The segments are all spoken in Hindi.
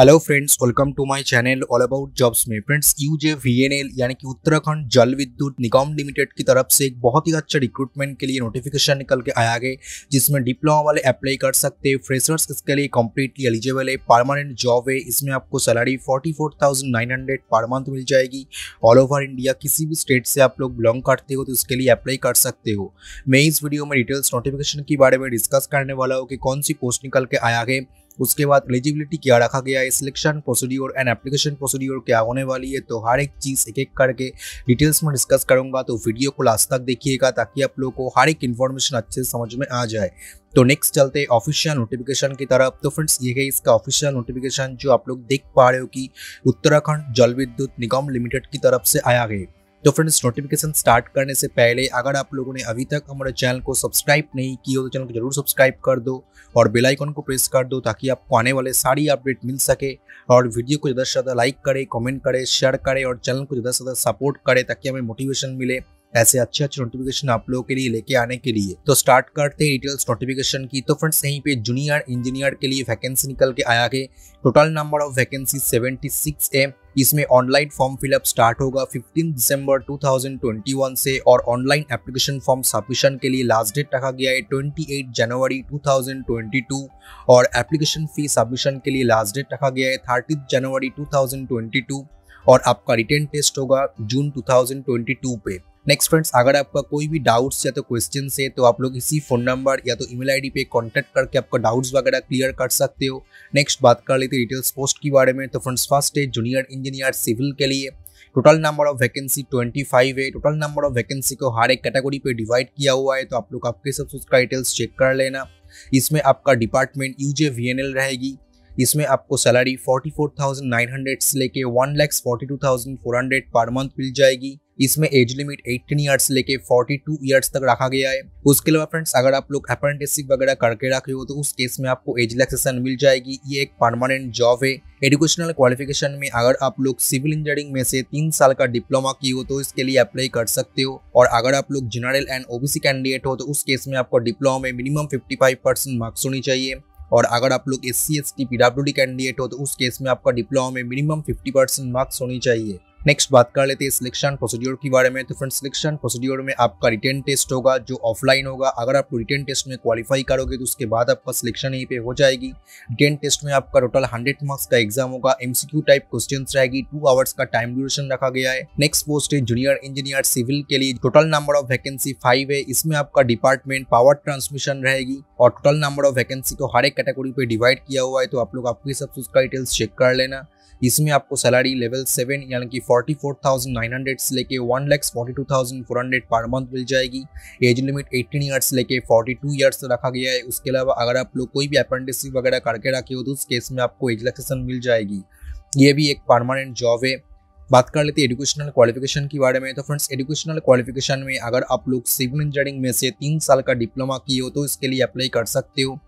hello friends welcome to my channel all about jobs में फ्रेंड्स एन एल यानी कि उत्तराखंड जल विद्युत निगम लिमिटेड की तरफ से एक बहुत ही अच्छा रिक्रूटमेंट के लिए नोटिफिकेशन निकल के आया है जिसमें डिप्लोमा वाले अप्लाई कर सकते हैं फ्रेशर्स इसके लिए कम्प्लीटली एलिजिबल है परमानेंट जॉब है इसमें आपको सैलरी फोर्टी पर मंथ मिल जाएगी ऑल ओवर इंडिया किसी भी स्टेट से आप लोग बिलोंग करते हो तो इसके लिए अप्लाई कर सकते हो मैं इस वीडियो में डिटेल्स नोटिफिकेशन के बारे में डिस्कस करने वाला हूँ कि कौन सी पोस्ट निकल के आया है उसके बाद एलिजिबिलिटी क्या रखा गया है selection procedure and application procedure क्या होने वाली है तो हर एक चीज़ एक एक करके डिटेल्स में डिस्कस करूंगा तो वीडियो को लास्ट तक देखिएगा ताकि आप लोग को हर एक इन्फॉर्मेशन अच्छे से समझ में आ जाए तो नेक्स्ट चलते ऑफिशियल नोटिफिकेशन की तरफ तो फ्रेंड्स ये है इसका ऑफिशियल नोटिफिकेशन जो आप लोग देख पा रहे हो कि उत्तराखंड जल विद्युत निगम लिमिटेड की तरफ से आया है तो फ्रेंड्स नोटिफिकेशन स्टार्ट करने से पहले अगर आप लोगों ने अभी तक हमारे चैनल को सब्सक्राइब नहीं किया तो चैनल को जरूर सब्सक्राइब कर दो और बेल आइकन को प्रेस कर दो ताकि आपको आने वाले सारी अपडेट मिल सके और वीडियो को ज़्यादा से ज़्यादा लाइक करें कमेंट करे शेयर करें और चैनल को ज़्यादा से ज़्यादा सपोर्ट करें ताकि हमें मोटिवेशन मिले ऐसे अच्छे अच्छे नोटिफिकेशन आप लोगों के लिए लेके आने के लिए तो स्टार्ट करते हैं डिटेल्स नोटिफिकेशन की तो फ्रेंड्स यहीं पे जूनियर इंजीनियर के लिए वैकेंसी निकल के आया है टोटल नंबर ऑफ वैकेंसी 76 है इसमें ऑनलाइन फॉर्म फिलअप स्टार्ट होगा 15 दिसंबर 2021 से और ऑनलाइन एप्लीकेशन फॉर्म सबमिशन के लिए लास्ट डेट रखा गया है 28 जनवरी 2022 और एप्लीकेशन फी सबमिशन के लिए लास्ट डेट रखा गया है 30 जनवरी 2022 और आपका रिटर्न टेस्ट होगा जून 2022 पे नेक्स्ट फ्रेंड्स अगर आपका कोई भी डाउट्स या तो क्वेश्चन है तो आप लोग इसी फ़ोन नंबर या तो ईमेल आईडी पे कांटेक्ट करके आपका डाउट्स वगैरह क्लियर कर सकते हो नेक्स्ट बात कर लेते डिटेल्स पोस्ट के बारे में तो फ्रेंड्स फर्स्ट है जूनियर इंजीनियर सिविल के लिए टोटल नंबर ऑफ वैकेंसी 25 है टोटल नंबर ऑफ वैकेंसी को हर एक कैटेगरी पे डिवाइड किया हुआ है तो आप लोग आपके सब उसका डिटेल्स चेक कर लेना इसमें आपका department U J V N L रहेगी इसमें आपको सैलरी 44,900 से लेके 1,42,400 पर मंथ मिल जाएगी इसमें एज लिमिट 18 ईयर्स लेके 42 ईयर्स तक रखा गया है उसके अलावा फ्रेंड्स अगर आप लोग अप्रेंटिसशिप वगैरह करके रख रहे हो तो उस केस में आपको एज रिलैक्सेशन मिल जाएगी ये एक परमानेंट जॉब है एजुकेशनल क्वालिफिकेशन में अगर आप लोग सिविल इंजीनियरिंग में से तीन साल का डिप्लोमा की हो तो इसके लिए अप्लाई कर सकते हो और अगर आप लोग जनरल एंड ओबीसी कैंडिडेट हो तो उस केस में आपको डिप्लोमा में मिनिमम फिफ्टी परसेंट मार्क्स होनी चाहिए और अगर आप लोग S C S D candidate हो तो उस केस में आपका डिप्लोमा में मिनिमम 50 परसेंट मार्क्स होनी चाहिए नेक्स्ट बात कर लेते हैं सिलेक्शन प्रोसीड्योर के बारे में तो फ्रेंड सिलेक्शन प्रोसीड्योर में आपका रिटर्न टेस्ट होगा जो ऑफलाइन होगा अगर आप रिटर्न टेस्ट में क्वालिफाई करोगे तो उसके बाद आपका सिलेक्शन यहीं पे हो जाएगी रिटर्न टेस्ट में आपका टोटल हंड्रेड मार्क्स का एग्जाम होगा एमसीक्यू टाइप क्वेश्चन रहेगी टू आवर्स का टाइम ड्यूरेशन रखा गया है नेक्स्ट पोस्ट है जूनियर इंजीनियर सिविल के लिए total number of vacancy five है इसमें आपका डिपार्टमेंट पावर ट्रांसमिशन रहेगी और टोटल नंबर ऑफ वैकेंसी को हर एक कैटेगरी पे डिवाइड किया हुआ है तो आप लोग आपके हिसाब से उसका डिटेल्स चेक कर लेना इसमें आपको सैलरी लेवल सेवन यानी कि forty four thousand nine hundred से लेके one lakhs forty two thousand four hundred पर मंथ मिल जाएगी एज लिमिट एटीन ईयर्स लेके फोर्टी टू ईयर्स रखा गया है उसके अलावा अगर आप लोग कोई भी अप्रेंटिसशिप वगैरह करके रखे हो तो उस केस में आपको एजुलेक्सेशन मिल जाएगी ये भी एक परमानेंट जॉब है बात कर लेते हैं एजुकेशनल क्वालिफिकेशन के बारे में तो फ्रेंड्स एजुकेशनल क्वालिफिकेशन में अगर आप लोग सिविल इंजीनियरिंग में से तीन साल का डिप्लोमा किए हो तो इसके लिए अप्लाई कर सकते हो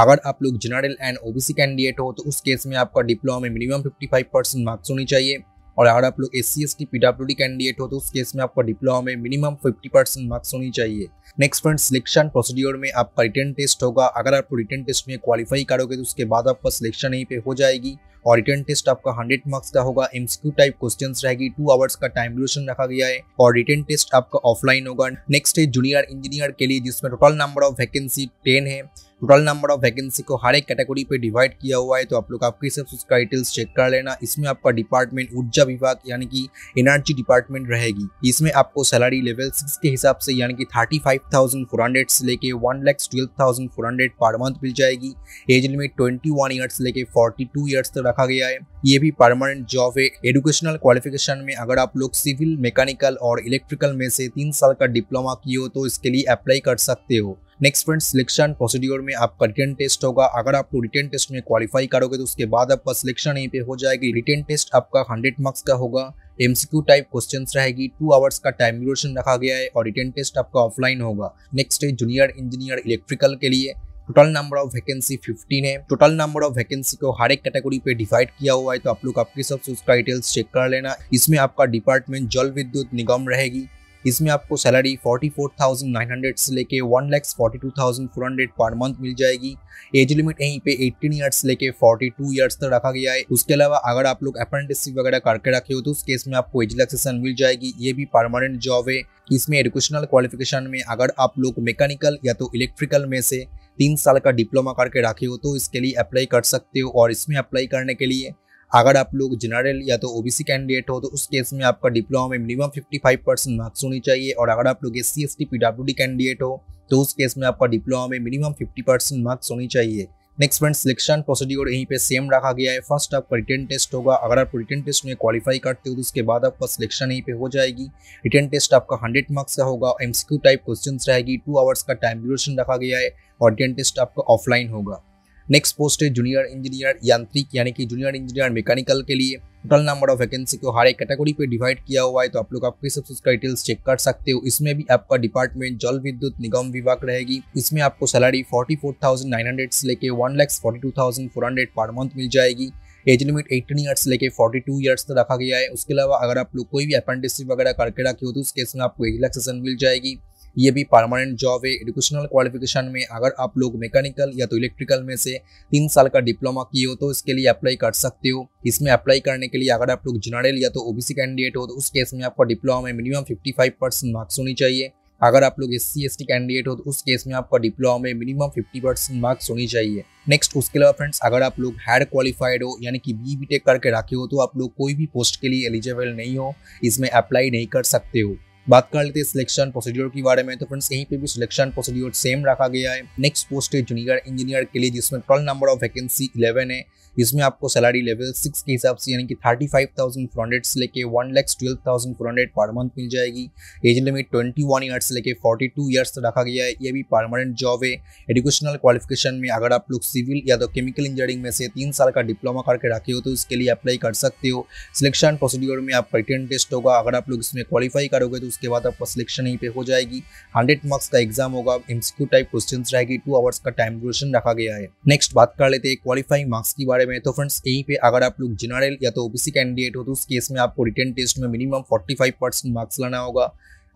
अगर आप लोग जनरल एंड ओबीसी कैंडिडेट हो तो उस केस में आपका डिप्लोमा में मिनिमम 55 परसेंट मार्क्स होनी चाहिए और अगर आप लोग S C S T P W D candidate हो तो उस केस में आपका डिप्लोमा में मिनिमम 50 परसेंट मार्क्स होनी चाहिए नेक्स्ट फ्रेंड सिलेक्शन प्रोसीड्योर में आपका रिटर्न टेस्ट होगा अगर आप रिटर्न टेस्ट में क्वालिफाई करोगे तो उसके बाद आपका सिलेक्शन यहीं पे हो जाएगी और रिटर्न टेस्ट आपका 100 मार्क्स का होगा एमसीक्यू टाइप क्वेश्चन रहेगी टू आवर्स का टाइम ड्यूरेशन रखा गया है और रिटर्न टेस्ट आपका ऑफलाइन होगा नेक्स्ट है जूनियर इंजीनियर के लिए जिसमें total number of vacancy ten है टोटल नंबर ऑफ वैकेंसी को हर एक कैटेगरी पे डिवाइड किया हुआ है तो आप लोग आपके हिसाब से उसका डिटेल्स चेक कर लेना इसमें आपका डिपार्टमेंट ऊर्जा विभाग यानी कि एनर्जी डिपार्टमेंट रहेगी इसमें आपको सैलरी लेवल सिक्स के हिसाब से यानी कि thirty five thousand four hundred से लेके one lakhs twelve thousand four hundred पर मंथ मिल जाएगी age limit twenty one years लेके फोर्टी टू ईयर्स तक रखा गया है ये भी परमानेंट जॉब है एजुकेशनल क्वालिफिकेशन में अगर आप लोग सिविल मैकेनिकल और इलेक्ट्रिकल में से तीन साल का डिप्लोमा किए हो तो इसके लिए अप्लाई कर सकते हो नेक्स्ट फ्रेंड सिलेक्शन प्रोसीड्योर में आपका रिटर्न टेस्ट होगा अगर आप रिटर्न तो टेस्ट में क्वालिफाई करोगे तो उसके बाद आपका सिलेक्शन यहीं पे हो जाएगी रिटर्न टेस्ट आपका हंड्रेड मार्क्स का होगा एमसीक्यू टाइप क्वेश्चंस रहेगी टू आवर्स का टाइम ड्यूरेशन रखा गया है और रिटर्न टेस्ट आपका ऑफलाइन होगा नेक्स्ट है जूनियर इंजीनियर इलेक्ट्रिकल के लिए टोटल नंबर ऑफ वैकेंसी 15 है टोटल नंबर ऑफ वैकेंसी को हर एक कैटेगरी पे डिवाइड किया हुआ है तो आप लोग आपके सबसे उसका डिटेल्स चेक कर लेना इसमें आपका डिपार्टमेंट जल विद्युत निगम रहेगी इसमें आपको सैलरी 44,900 से लेके one lakhs forty two thousand four hundred पर मंथ मिल जाएगी एज लिमिट यहीं पे 18 ईयर्स लेके 42 इयर्स तक रखा गया है उसके अलावा अगर आप लोग अप्रेंटिसशिप वगैरह करके रखे हो तो उस केस में आपको एज रिलैक्सेशन मिल जाएगी ये भी परमानेंट जॉब है इसमें एडुकेशनल क्वालिफिकेशन में अगर आप लोग मैकेनिकल या तो इलेक्ट्रिकल में से तीन साल का डिप्लोमा करके रखे हो तो इसके लिए अप्लाई कर सकते हो और इसमें अप्लाई करने के लिए अगर आप लोग जनरल या तो ओबीसी कैंडिडेट हो तो उस केस में आपका डिप्लोमा में मिनिमम 55 परसेंट मार्क्स होनी चाहिए और अगर आप लोग S C S T P candidate हो तो उस केस में आपका डिप्लोमा में मिनिमम 50 परसेंट मार्क्स होनी चाहिए नेक्स्ट फ्रेंड सिलेक्शन प्रोसीड्योर यहीं पे सेम रखा गया है फर्स्ट आपका रिटर्न टेस्ट होगा अगर आप रिटर्न टेस्ट में क्वालिफाई करते हो तो उसके बाद आपका सिलेक्शन यहीं पे हो जाएगी रिटर्न टेस्ट आपका हंड्रेड मार्क्स का होगा एमसीक्यू टाइप क्वेश्चंस रहेगी टू आवर्स का टाइम ड्यूरेशन रखा गया है और रिटर्न टेस्ट आपका ऑफलाइन होगा नेक्स्ट पोस्ट है जूनियर इंजीनियर यांत्रिक यानी कि जूनियर इंजीनियर मैकेनिकल के लिए टोटल नंबर ऑफ वैकेंसी को हर एक कैटेगरी पे डिवाइड किया हुआ है तो आप लोग आपके सब उसका डिटेल्स चेक कर सकते हो इसमें भी आपका डिपार्टमेंट जल विद्युत निगम विभाग रहेगी इसमें आपको सैलरी फोर्टी से लेके 1,42,400 पर मंथ मिल जाएगी एज लिमिट 18 ईयर्स लेके 42 ईयर्स तक रखा गया है उसके अलावा अगर आप लोग कोई भी अप्रेंटिस वगैरह करके रखे हो तो उस केस में आपको रिलैक्सेशन मिल जाएगी ये भी परमानेंट जॉब है एडुकेशनल क्वालिफिकेशन में अगर आप लोग मैकेनिकल या तो इलेक्ट्रिकल में से तीन साल का डिप्लोमा किए हो तो इसके लिए अप्लाई कर सकते हो इसमें अप्लाई करने के लिए अगर आप लोग जनरल या तो ओबीसी कैंडिडेट हो तो उस केस में आपका डिप्लोमा में minimum fifty five percent marks होनी चाहिए अगर आप लोग एस सी कैंडिडेट हो तो उस केस में आपका डिप्लोमा में मिनिमम 50 परसेंट मार्क्स होनी चाहिए नेक्स्ट उसके अलावा फ्रेंड्स अगर आप लोग हायर क्वालिफाइड हो यानी कि बी बी टेक करके रखे हो तो आप लोग कोई भी पोस्ट के लिए एलिजिबल नहीं हो इसमें अप्लाई नहीं कर सकते हो बात कर लेते हैं सिलेक्शन प्रोसीड्योर के बारे में तो फ्रेंड्स यहीं पे भी सिलेक्शन प्रोसीड्योर सेम रखा गया है नेक्स्ट पोस्ट है जूनियर इंजीनियर के लिए जिसमें twelve number of vacancy eleven है इसमें आपको सैलरी लेवल सिक्स के हिसाब से यानी कि thirty five thousand four hundred से लेके one lakhs twelve thousand four hundred पर मंथ मिल जाएगी age limit twenty one years से लेके फोर्टी टू ईयर्स तक रखा गया है ये भी परमानेंट जॉब है एजुकेशनल क्वालिफिकेशन में अगर आप लोग सिविल या तो केमिकल इंजीनियरिंग में से तीन साल का डिप्लोमा करके रखे हो तो इसके लिए अप्लाई कर सकते हो सिलेक्शन प्रोसीड्योर में आपका रिटर्न टेस्ट होगा अगर आप लोग इसमें क्वालिफाई करोगे तो उसके बाद आपका सिलेक्शन यहीं पे हो जाएगी हंड्रेड मार्क्स का एग्जाम होगा एमसीक्यू टाइप क्वेश्चन रहेगी टू आवर्स का टाइम ड्यूरेशन रखा गया है नेक्स्ट बात कर लेते हैं क्वालिफाइंग मार्क्स के बारे बारे में तो फ्रेंड्स यहीं पे अगर आप लोग जनरल या तो ओबीसी कैंडिडेट हो तो उस केस में आपको रिटर्न टेस्ट में मिनिमम 45 परसेंट मार्क्स लाना होगा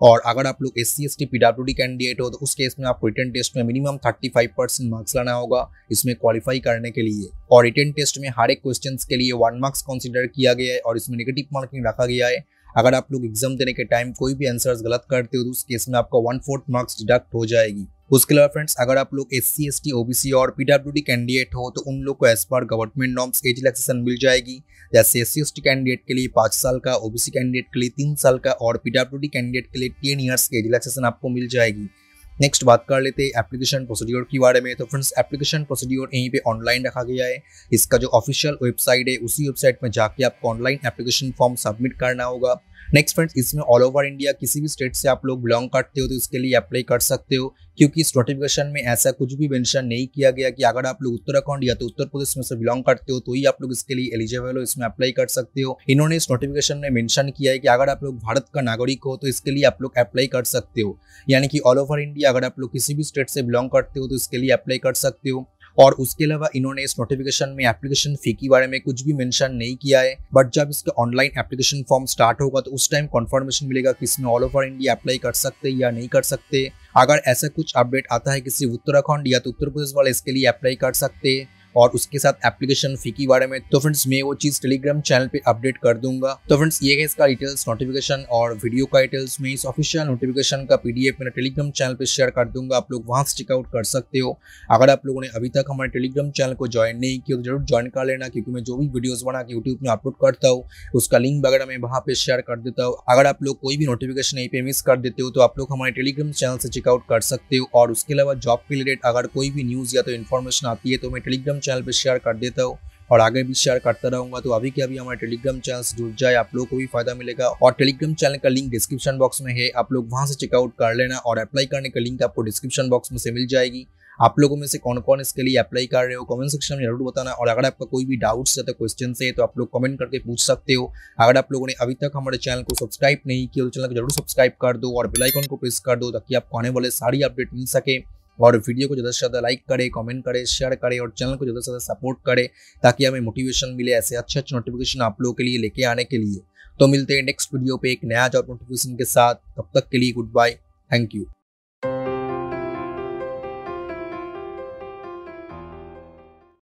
और अगर आप लोग एस सी एस कैंडिडेट हो तो उस केस में आपको रिटर्न टेस्ट में minimum thirty five percent marks लाना होगा इसमें क्वालिफाई करने के लिए और रिटर्न टेस्ट में हर एक क्वेश्चन के लिए वन मार्क्स कंसिडर किया गया है और इसमें नेगेटिव मार्किंग रखा गया है अगर आप लोग एग्जाम देने के टाइम कोई भी आंसर्स गलत करते हो तो उस केस में आपका वन फोर्थ मार्क्स डिडक्ट हो जाएगी उसके अलावा फ्रेंड्स अगर आप लोग S C S T O B C और पी डब्ल्यू डी कैंडिडेट हो तो उन लोग को एज पर गवर्नमेंट नॉर्म्स एज रिलेक्सेशन मिल जाएगी जैसे S C S T candidate के लिए पाँच साल का ओ बी सी कैंडिडेट के लिए तीन साल का और पी डब्ल्यू डी कैंडिडेट के लिए टेन ईयर्स की रिलेक्सेशन आपको मिल जाएगी नेक्स्ट बात कर लेते हैं एप्लीकेशन प्रोसीड्योर के बारे में तो फ्रेंड्स एप्लीकेशन प्रोसीड्योर यहीं पे ऑनलाइन रखा गया है इसका जो ऑफिशियल वेबसाइट है उसी वेबसाइट में जाके आपको ऑनलाइन एप्लीकेशन फॉर्म सबमिट करना होगा नेक्स्ट फ्रेंड्स इसमें ऑल ओवर इंडिया किसी भी स्टेट से आप लोग बिलोंग करते हो तो इसके लिए अप्लाई कर सकते हो क्योंकि इस नोटिफिकेशन में ऐसा कुछ भी मेंशन नहीं किया गया कि अगर आप लोग उत्तराखंड या तो उत्तर प्रदेश में से बिलोंग करते हो तो ही आप लोग इसके लिए एलिजिबल हो इसमें अप्लाई कर सकते हो इन्होंने इस नोटिफिकेशन में मेंशन किया है कि अगर आप लोग भारत का नागरिक हो तो इसके लिए आप लोग अप्लाई कर सकते हो यानी कि ऑल ओवर इंडिया अगर आप लोग किसी भी स्टेट से बिलोंग करते हो तो इसके लिए अप्लाई कर सकते हो और उसके अलावा इन्होंने इस नोटिफिकेशन में एप्लीकेशन फी के बारे में कुछ भी मेंशन नहीं किया है बट जब इसका ऑनलाइन एप्लीकेशन फॉर्म स्टार्ट होगा तो उस टाइम कन्फर्मेशन मिलेगा कि इसमें ऑल ओवर इंडिया अप्लाई कर सकते या नहीं कर सकते अगर ऐसा कुछ अपडेट आता है किसी उत्तराखंड या तो उत्तर प्रदेश वाले इसके लिए अप्लाई कर सकते और उसके साथ एप्लीकेशन फी के बारे में तो फ्रेंड्स मैं वो चीज़ टेलीग्राम चैनल पे अपडेट कर दूंगा तो फ्रेंड्स ये है इसका डिटेल्स नोटिफिकेशन और वीडियो का डिटेल्स में इस ऑफिशियल नोटिफिकेशन का पीडीएफ मेरा टेलीग्राम चैनल पे शेयर कर दूंगा आप लोग वहाँ से चेकआउट कर सकते हो अगर आप लोगों ने अभी तक हमारे टेलीग्राम चैनल को ज्वाइन नहीं किया तो जरूर ज्वाइन कर लेना क्योंकि मैं जो भी वीडियोज़ बना के यूट्यूब में अपलोड करता हूँ उसका लिंक वगैरह मैं वहाँ पर शेयर कर देता हूँ अगर आप लोग कोई भी नोटिफिकेशन यहीं पे मिस कर देते हो तो आप लोग हमारे टेलीग्राम चैनल से चेकआउट कर सकते हो और उसके अलावा जॉब के रिलेटेड अगर कोई भी न्यूज़ या तो इन्फॉर्मेशन आती है तो मैं टेलीग्राम टेलीग्राम चैनल पर शेयर कर देता हूँ और आगे भी शेयर करता रहूंगा तो अभी के अभी हमारे टेलीग्राम चैनल से जुड़ जाए आप लोग को भी फायदा मिलेगा और टेलीग्राम चैनल का लिंक डिस्क्रिप्शन बॉक्स में है आप लोग वहां से चेकआउट कर लेना और अप्लाई करने का लिंक आपको डिस्क्रिप्शन बॉक्स में से मिल जाएगी आप लोगों में से कौन कौन इसके लिए अप्लाई कर रहे हो कमेंट सेक्शन में जरूर बताना और अगर आपका कोई भी डाउट्स या तो क्वेश्चन है तो आप लोग कमेंट करके पूछ सकते हो अगर आप लोगों ने अभी तक हमारे चैनल को सब्सक्राइब नहीं किया तो चैनल को जरूर सब्सक्राइब कर दो और बेलाइकॉन को प्रेस कर दो ताकि आपको आने वाले सारी अपडेट मिल सके और वीडियो को ज़्यादा से ज़्यादा लाइक करे कमेंट करे शेयर करे और चैनल को ज़्यादा से ज़्यादा सपोर्ट करे ताकि हमें मोटिवेशन मिले ऐसे अच्छे अच्छे नोटिफिकेशन आप लोगों के लिए लेके आने के लिए तो मिलते हैं नेक्स्ट वीडियो पे एक नया जॉब नोटिफिकेशन के साथ तब तक के लिए गुड बाय थैंक यू